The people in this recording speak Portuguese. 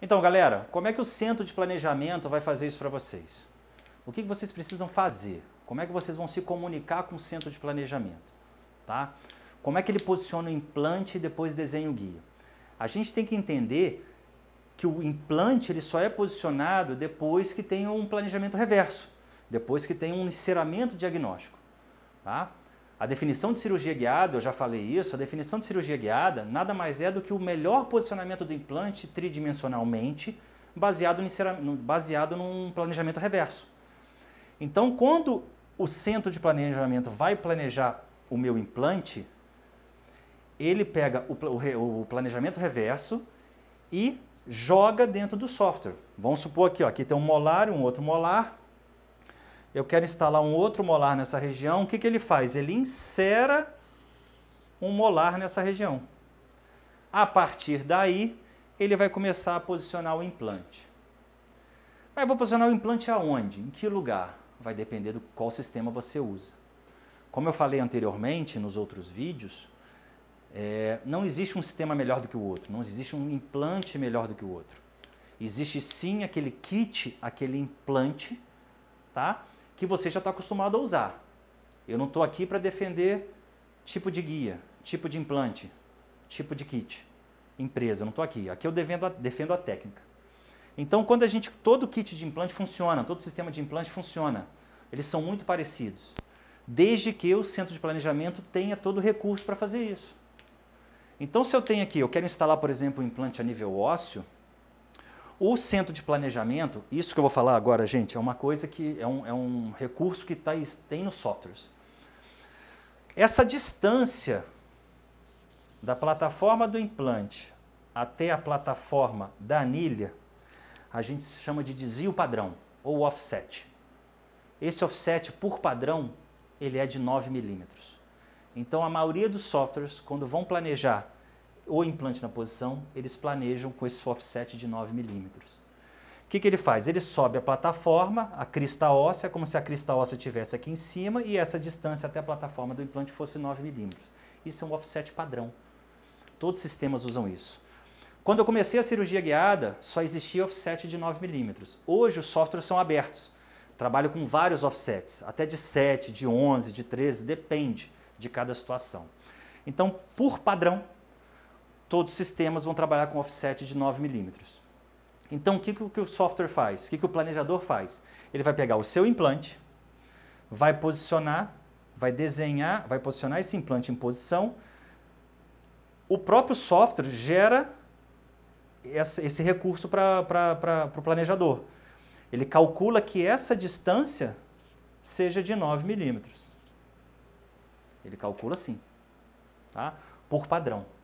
Então, galera, como é que o centro de planejamento vai fazer isso para vocês? O que, vocês precisam fazer? Como é que vocês vão se comunicar com o centro de planejamento? Tá? Como é que ele posiciona o implante e depois desenha o guia? A gente tem que entender que o implante ele só é posicionado depois que tem um planejamento reverso, depois que tem um enceramento diagnóstico. Tá? A definição de cirurgia guiada, eu já falei isso, a definição de cirurgia guiada nada mais é do que o melhor posicionamento do implante tridimensionalmente baseado, no, baseado num planejamento reverso. Então, quando o centro de planejamento vai planejar o meu implante, ele pega o, o, o planejamento reverso e joga dentro do software. Vamos supor aqui, ó, aqui tem um molar e um outro molar, eu quero instalar um outro molar nessa região, o que, que ele faz? Ele insera um molar nessa região. A partir daí, ele vai começar a posicionar o implante. eu vou posicionar o implante aonde? Em que lugar? Vai depender do qual sistema você usa. Como eu falei anteriormente nos outros vídeos, é, não existe um sistema melhor do que o outro, não existe um implante melhor do que o outro. Existe sim aquele kit, aquele implante, tá? que você já está acostumado a usar. Eu não estou aqui para defender tipo de guia, tipo de implante, tipo de kit, empresa, não estou aqui. Aqui eu a, defendo a técnica. Então, quando a gente. Todo kit de implante funciona, todo sistema de implante funciona. Eles são muito parecidos. Desde que o centro de planejamento tenha todo o recurso para fazer isso. Então, se eu tenho aqui, eu quero instalar, por exemplo, um implante a nível ósseo, o centro de planejamento, isso que eu vou falar agora, gente, é uma coisa que é um, é um recurso que tá, tem nos softwares. Essa distância da plataforma do implante até a plataforma da anilha, a gente chama de desvio padrão ou offset. Esse offset, por padrão, ele é de 9 milímetros. Então, a maioria dos softwares, quando vão planejar o implante na posição, eles planejam com esse offset de 9 milímetros. O que, que, ele faz? Ele sobe a plataforma, a crista óssea, como se a crista óssea estivesse aqui em cima e essa distância até a plataforma do implante fosse 9 milímetros. Isso é um offset padrão. Todos os sistemas usam isso. Quando eu comecei a cirurgia guiada, só existia offset de 9 milímetros. Hoje os softwares são abertos. Trabalho com vários offsets, até de 7, de 11, de 13, depende de cada situação. Então, por padrão, todos os sistemas vão trabalhar com offset de 9 milímetros. Então, o que, que o software faz? O que, que o planejador faz? Ele vai pegar o seu implante, vai posicionar, vai desenhar, vai posicionar esse implante em posição. O próprio software gera esse recurso para o planejador. Ele calcula que essa distância seja de 9 milímetros. Ele calcula assim, tá? por padrão.